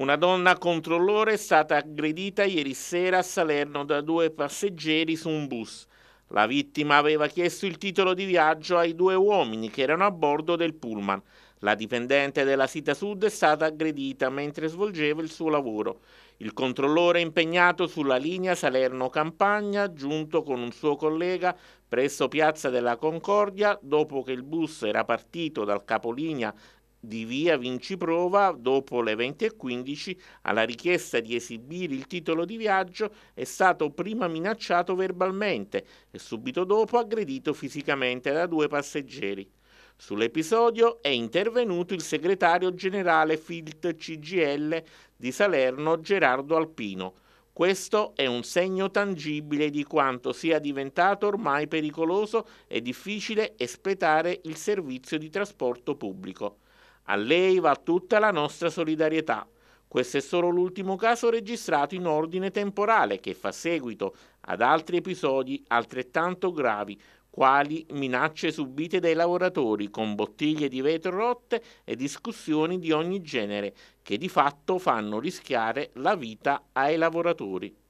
Una donna controllore è stata aggredita ieri sera a Salerno da due passeggeri su un bus. La vittima aveva chiesto il titolo di viaggio ai due uomini che erano a bordo del pullman. La dipendente della Sita Sud è stata aggredita mentre svolgeva il suo lavoro. Il controllore impegnato sulla linea Salerno-Campagna, giunto con un suo collega presso Piazza della Concordia, dopo che il bus era partito dal capolinea di via Vinciprova dopo le 20.15 alla richiesta di esibire il titolo di viaggio è stato prima minacciato verbalmente e subito dopo aggredito fisicamente da due passeggeri. Sull'episodio è intervenuto il segretario generale Filt CGL di Salerno Gerardo Alpino. Questo è un segno tangibile di quanto sia diventato ormai pericoloso e difficile espletare il servizio di trasporto pubblico. A lei va tutta la nostra solidarietà. Questo è solo l'ultimo caso registrato in ordine temporale che fa seguito ad altri episodi altrettanto gravi, quali minacce subite dai lavoratori con bottiglie di vetro rotte e discussioni di ogni genere, che di fatto fanno rischiare la vita ai lavoratori.